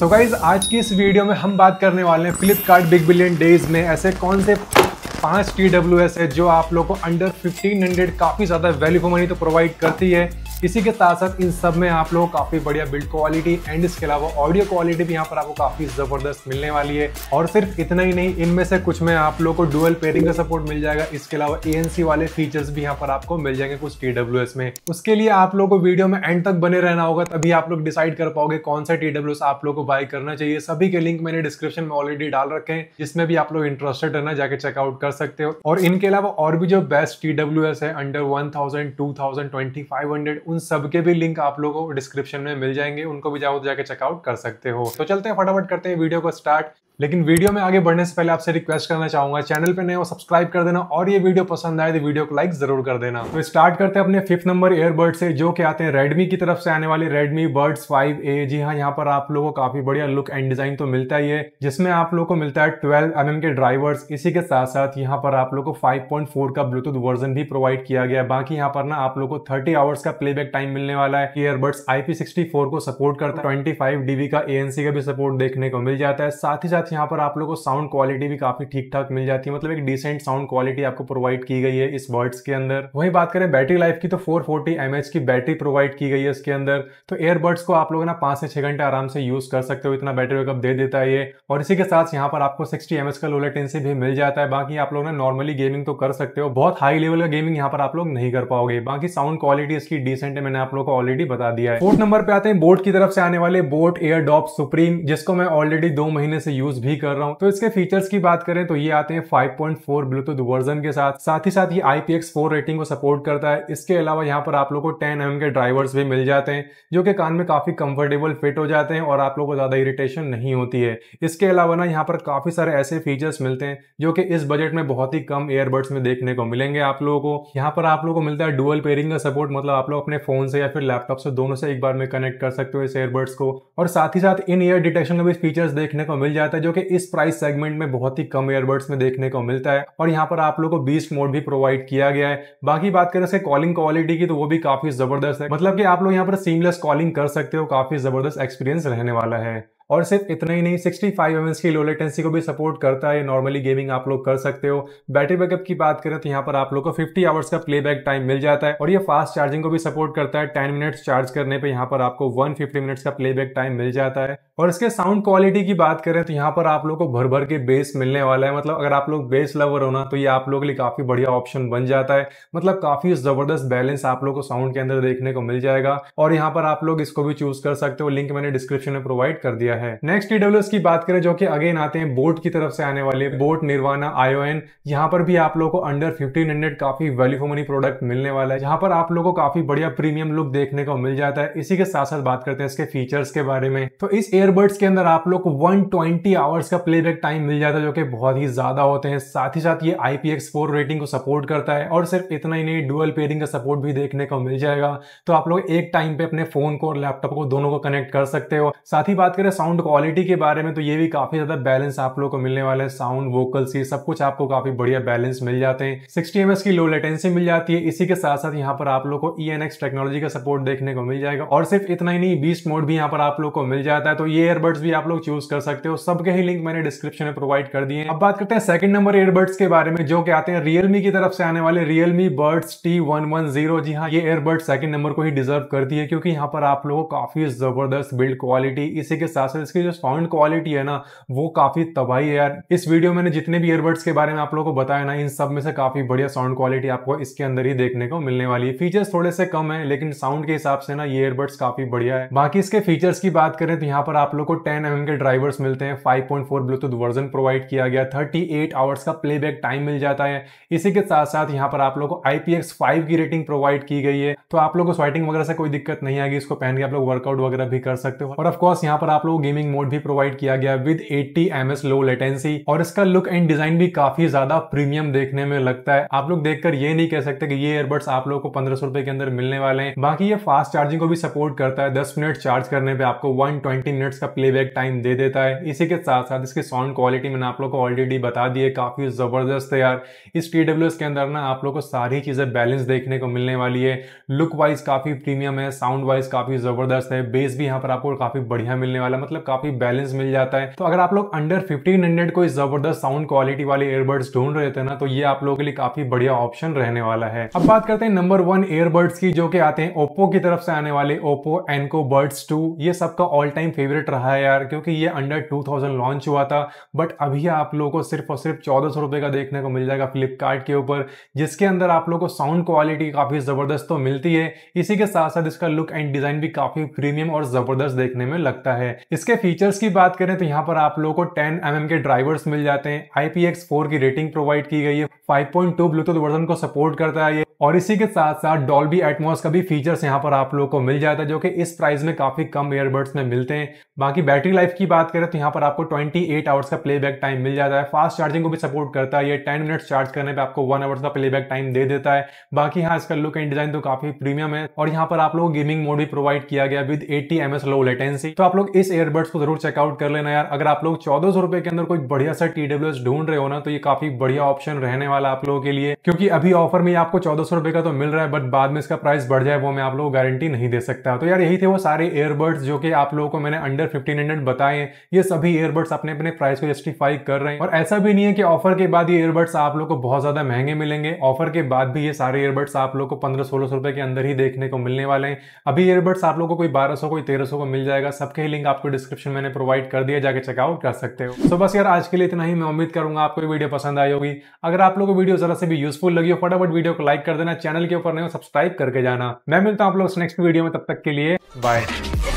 सो so guys आज की इस वीडियो में हम बात करने वाले हैं फ्लिपकार्ट बिग बिलियन डेज में ऐसे कौन से पाँच टी डब्ल्यू एस है जो आप लोग को अंडर 1500 काफ़ी ज़्यादा वैल्यू फॉर मनी तो प्रोवाइड करती है इसी के साथ साथ इन सब में आप लोग काफ़ी बढ़िया बिल्ड क्वालिटी एंड इसके अलावा ऑडियो क्वालिटी भी यहाँ पर आपको काफ़ी ज़बरदस्त मिलने वाली है और सिर्फ इतना ही नहीं इनमें से कुछ में आप लोग को डुअल पेयरिंग का सपोर्ट मिल जाएगा इसके अलावा ए वाले फीचर्स भी यहाँ पर आपको मिल जाएंगे कुछ टी में उसके लिए आप लोग को वीडियो में एंड तक बने रहना होगा तभी आप लोग डिसाइड कर पाओगे कौन सा टी आप लोग को बाय करना चाहिए सभी के लिंक मैंने डिस्क्रिप्शन में ऑलरेडी डाल रखे हैं जिसमें भी आप लोग इंटरेस्टेड है ना जाके चेकआउट कर सकते हो और इनके अलावा और भी जो बेस्ट टी है under one thousand two thousand twenty five hundred उन सबके भी लिंक आप लोगों को डिस्क्रिप्शन में मिल जाएंगे उनको भी जाओ जाके चेकआउट कर सकते हो तो चलते हैं फटाफट करते हैं वीडियो को स्टार्ट लेकिन वीडियो में आगे बढ़ने से पहले आपसे रिक्वेस्ट करना चाहूंगा चैनल पे नए हो सब्सक्राइब कर देना और ये वीडियो पसंद आए तो वीडियो को लाइक जरूर कर देना तो स्टार्ट करते हैं अपने फिफ्थ नंबर एयरबर्ड से जो कि आते हैं रेडमी की तरफ से आने वाले रेडमी बर्ड्स फाइव ए जी हाँ यहाँ पर आप लोगों को काफी बढ़िया लुक एंड डिजाइन तो मिलता ही है जिसमें आप लोग को मिलता है ट्वेल्व एम mm के ड्राइवर्स इसी के साथ साथ यहाँ पर आप लोग को फाइव का ब्लूटूथ वर्जन भी प्रोवाइड किया गया बाकी यहाँ पर ना आप लोग को थर्टी आवर्स का प्लेबैक टाइम मिलने वाला है एयरबर्ड्स आईपी को सपोर्ट करता है ट्वेंटी डीबी का एएनसी का भी सपोर्ट देखने को मिल जाता है साथ ही साथ साथ यहाँ पर आप लोगों को साउंड क्वालिटी भी काफी ठीक ठाक मिल जाती है मतलब एक डिसेंट साउंड क्वालिटी आपको प्रोवाइड की गई है इस बर्ड्स के अंदर वही बात करें बैटरी लाइफ की तो 440 फोर्टी की बैटरी प्रोवाइड की गई है इसके अंदर तो एयरबड्स को आप लोग ना पांच से छह घंटे आराम से यूज कर सकते हो इतना बैटरी बैकअप दे देता है ये और इसी के साथ यहाँ पर आपको सिक्सटी एम का लोलेटेंसी भी मिल जाता है बाकी आप लोग ना नॉर्मली गेमिंग तो कर सकते हो बहुत हाई लेवल का गेमिंग यहाँ पर आप लोग नहीं कर पाओगे बाकी साउंड क्वालिटी इसकी डिसेंट है मैंने आप लोग को ऑलरेडी बता दिया है फोर्थ नंबर पे आते हैं बोट की तरफ से आने वाले बोट एयर डॉप सुप्रीम जिसको मैं ऑलरेडी दो महीने से यूज यूज भी कर रहा हूँ तो इसके फीचर्स की बात करें तो ये आते हैं 5.4 ब्लूटूथ वर्जन के साथ साथ ही साथ ये IPX4 रेटिंग को सपोर्ट करता है इसके अलावा यहाँ पर आप लोग को 10 एम के ड्राइवर्स भी मिल जाते हैं जो कि कान में काफी कंफर्टेबल फिट हो जाते हैं और आप लोग को ज्यादा इरिटेशन नहीं होती है इसके अलावा ना यहाँ पर काफी सारे ऐसे फीचर्स मिलते हैं जो कि इस बजट में बहुत ही कम एयरबड्स में देखने को मिलेंगे आप लोगों को यहाँ पर आप लोग को मिलता है डुअल पेयरिंग का सपोर्ट मतलब आप लोग अपने फोन से या फिर लैपटॉप से दोनों से एक बार में कनेक्ट कर सकते हो इस एयरबड्स को और साथ ही साथ इन ईयर डिटेक्शन का भी फीचर्स देखने को मिल जाता है जो जो कि इस प्राइस सेगमेंट में बहुत ही कम एयरबड्स में देखने को मिलता है और यहाँ पर आप लोग को बीस्ट मोड भी प्रोवाइड किया गया है बाकी बात करें कॉलिंग क्वालिटी की तो वो भी काफी जबरदस्त है मतलब कि आप लोग यहाँ पर सीमलेस कॉलिंग कर सकते हो काफी जबरदस्त एक्सपीरियंस रहने वाला है और सिर्फ इतना ही नहीं 65 फाइव एम की लो लेटेंसी को भी सपोर्ट करता है नॉर्मली गेमिंग आप लोग कर सकते हो बैटरी बैकअप की बात करें तो यहाँ पर आप लोग को 50 आवर्स का प्लेबैक टाइम मिल जाता है और ये फास्ट चार्जिंग को भी सपोर्ट करता है 10 मिनट्स चार्ज करने पे यहाँ पर आपको 150 मिनट्स का प्ले टाइम मिल जाता है और इसके साउंड क्वालिटी की बात करें तो यहाँ पर आप लोग को भर भर के बेस मिलने वाला है मतलब अगर आप लोग बेस लवर हो ना तो ये आप लोग के लिए काफी बढ़िया ऑप्शन बन जाता है मतलब काफी जबरदस्त बैलेंस आप लोग को साउंड के अंदर देखने को मिल जाएगा और यहाँ पर आप लोग इसको भी चूज कर सकते हो लिंक मैंने डिस्क्रिप्शन में प्रोवाइड कर दिया है है नेक्स्ट ईडब्ल्यू की बात करें जो कि अगेन आते हैं बोट की तरफ से आने वाले बोट निर्वाना आयोएन यहाँ पर भी आप लोगों को अंडर फिफ्टीन हंड्रेड काफी वैल्यू फॉर मनी प्रोडक्ट मिलने वाला है जहां पर आप लोगों को काफी बढ़िया प्रीमियम लुक देखने को मिल जाता है इसी के साथ साथ बात करते हैं इसके फीचर्स के बारे में तो इस एयरबड्स के अंदर आप लोग को वन ट्वेंटी आवर्स का प्लेबैक टाइम मिल जाता है जो कि बहुत ही ज्यादा होते हैं साथ ही साथ ये आईपीएक्स फोर रेटिंग को सपोर्ट करता है और सिर्फ इतना ही नहीं डुअल पेयरिंग का सपोर्ट भी देखने को मिल जाएगा तो आप लोग एक टाइम पे अपने फोन को और लैपटॉप को दोनों को कनेक्ट कर सकते हो साथ ही बात करें साउंड साउंड क्वालिटी के बारे में तो ये भी काफी ज्यादा बैलेंस आप लोग को मिलने वाला है साउंड वोकल्स ये सब कुछ आपको काफी बढ़िया बैलेंस मिल जाते हैं सिक्सटी एम की लो लेटेंसी मिल जाती है इसी के साथ साथ यहाँ पर आप लोग को ई e टेक्नोलॉजी का सपोर्ट देखने को मिल जाएगा और सिर्फ इतना ही नहीं बीस्ट मोड भी यहाँ पर आप लोग को मिल जाता है तो ये एयरबड्स भी आप लोग चूज कर सकते हो सबके ही लिंक मैंने डिस्क्रिप्शन में प्रोवाइड कर दिए अब बात करते हैं सेकंड नंबर एयरबड्स के बारे में जो कि आते हैं रियलमी की तरफ से आने वाले रियलमी बर्ड्स टी जी हाँ ये एयरबड सेकंड नंबर को ही डिजर्व करती है क्योंकि यहाँ पर आप लोगों को काफी जबरदस्त बिल्ड क्वालिटी इसी के साथ साथ एयरसेल्स की जो साउंड क्वालिटी है ना वो काफ़ी तबाही है यार इस वीडियो मैंने जितने भी ईयरबड्स के बारे में आप लोगों को बताया ना इन सब में से काफ़ी बढ़िया साउंड क्वालिटी आपको इसके अंदर ही देखने को मिलने वाली है फीचर्स थोड़े से कम है लेकिन साउंड के हिसाब से ना ये ईयरबड्स काफ़ी बढ़िया है बाकी इसके फीचर्स की बात करें तो यहाँ पर आप लोग को टेन एम के ड्राइवर्स मिलते हैं फाइव ब्लूटूथ वर्जन प्रोवाइड किया गया थर्टी एट आवर्स का प्लेबैक टाइम मिल जाता है इसी के साथ साथ यहाँ पर आप लोग को आईपीएक्स फाइव की रेटिंग प्रोवाइड की गई है तो आप लोग को स्वाइटिंग वगैरह से कोई दिक्कत नहीं आएगी इसको पहन के आप लोग वर्कआउट वगैरह भी कर सकते हो और ऑफकोर्स यहाँ पर आप लोग गेमिंग मोड भी प्रोवाइड किया गया विद 80 एम लो लेटेंसी और इसका लुक एंड डिजाइन भी काफी ज्यादा प्रीमियम देखने में लगता है आप लोग देखकर ये नहीं कह सकते कि ये एयरबड्स आप लोग को पंद्रह सौ के अंदर मिलने वाले हैं बाकी ये फास्ट चार्जिंग को भी सपोर्ट करता है दस मिनट चार्ज करने पे आपको 120 मिनट्स का प्लेबैक टाइम दे देता है इसी के साथ साथ इसकी साउंड क्वालिटी मैंने आप लोग को ऑलरेडी बता दी है काफी जबरदस्त है यार इस टी के अंदर ना आप लोग को सारी चीजें बैलेंस देखने को मिलने वाली है लुक वाइज काफी प्रीमियम है साउंड वाइज काफी जबरदस्त है बेस भी यहाँ पर आपको काफी बढ़िया मिलने वाला मतलब मतलब काफी बैलेंस मिल जाता है तो अगर आप लोग अंडर फिफ्टीन हंड्रेड कोई जबरदस्त साउंड क्वालिटी वाले एयरबड्स ढूंढ रहे थे ना तो ये आप लोगों के लिए काफी बढ़िया ऑप्शन रहने वाला है अब बात करते हैं नंबर वन एयरबड्स की जो कि आते हैं ओप्पो की तरफ से आने वाले ओप्पो एनको बर्ड्स टू ये सबका ऑल टाइम फेवरेट रहा है यार क्योंकि ये अंडर टू लॉन्च हुआ था बट अभी आप लोगों को सिर्फ और सिर्फ चौदह रुपए का देखने को मिल जाएगा फ्लिपकार्ट के ऊपर जिसके अंदर आप लोग को साउंड क्वालिटी काफी जबरदस्त तो मिलती है इसी के साथ साथ इसका लुक एंड डिजाइन भी काफी प्रीमियम और जबरदस्त देखने में लगता है इसके फीचर्स की बात करें तो यहाँ पर आप लोगों को 10 एम mm के ड्राइवर्स मिल जाते हैं आई की रेटिंग प्रोवाइड की गई है 5.2 ब्लूटूथ वर्जन को सपोर्ट करता है ये और इसी के साथ साथ डॉल्बी एटमॉस का भी फीचर्स यहाँ पर आप लोगों को मिल जाता है जो कि इस प्राइस में काफी कम ईयरबड्स में मिलते हैं बाकी बैटरी लाइफ की बात करें तो यहाँ पर आपको 28 एट आवर्स का प्लेबैक टाइम मिल जाता है फास्ट चार्जिंग को भी सपोर्ट करता है ये 10 मिनट्स चार्ज करने पे आपको वन आवर्स का प्लेबैक टाइम दे देता है बाकी यहाँ इसका लुक एंड डिजाइन तो काफी प्रीमियम है और यहाँ पर आप लोग गेमिंग मोड भी प्रोवाइड किया गया with eighty M low latency तो आप लोग इस एयरबड्स को जरूर चेकआउट कर लेना यार अगर आप लोग चौदह सौ के अंदर कोई बढ़िया सा टी ढूंढ रहे हो ना तो ये काफी बढ़िया ऑप्शन रहने वाला आप लोगों के लिए क्योंकि अभी ऑफर में आपको चौदह सौ का तो मिल रहा है बट बाद में इसका प्राइस बढ़ जाए वो मैं आप लोग गारंटी नहीं दे सकता तो यार यही थे वो सारे एयरबड्स जो कि आप लोगों को मैंने अंडर फिफ्टीन हंड्रेड बताए हैं ये सभी ईयरबड्स अपने अपने प्राइस को जस्टिफाई कर रहे हैं और ऐसा भी नहीं है कि ऑफर के बाद ये ईयरबड्स आप लोग को बहुत ज्यादा महंगे मिलेंगे ऑफर के बाद भी ये सारे ईयरबड्स आप लोग को पंद्रह सोलह सौ रुपए के अंदर ही देखने को मिलने वाले हैं अभी ईयरबड्स आप लोग कोई बारह सौ कोई तेरह सौ को मिल जाएगा सबके लिंक आपको डिस्क्रिप्शन मैंने प्रोवाइड कर दिया जाके चेकआउट कर सकते हो सो तो बस यार आज के लिए इतना ही मैं उम्मीद करूंगा आपको वीडियो पसंद आई होगी अगर आप लोग को वीडियो जरा से भी यूजफुल लगी हो फटाफट वीडियो को लाइक कर देना चैनल के ऊपर नहीं हो सब्सक्राइब करके जाना मैं मिलता हूं आप लोग नेक्स्ट वीडियो में तब तक के लिए बाय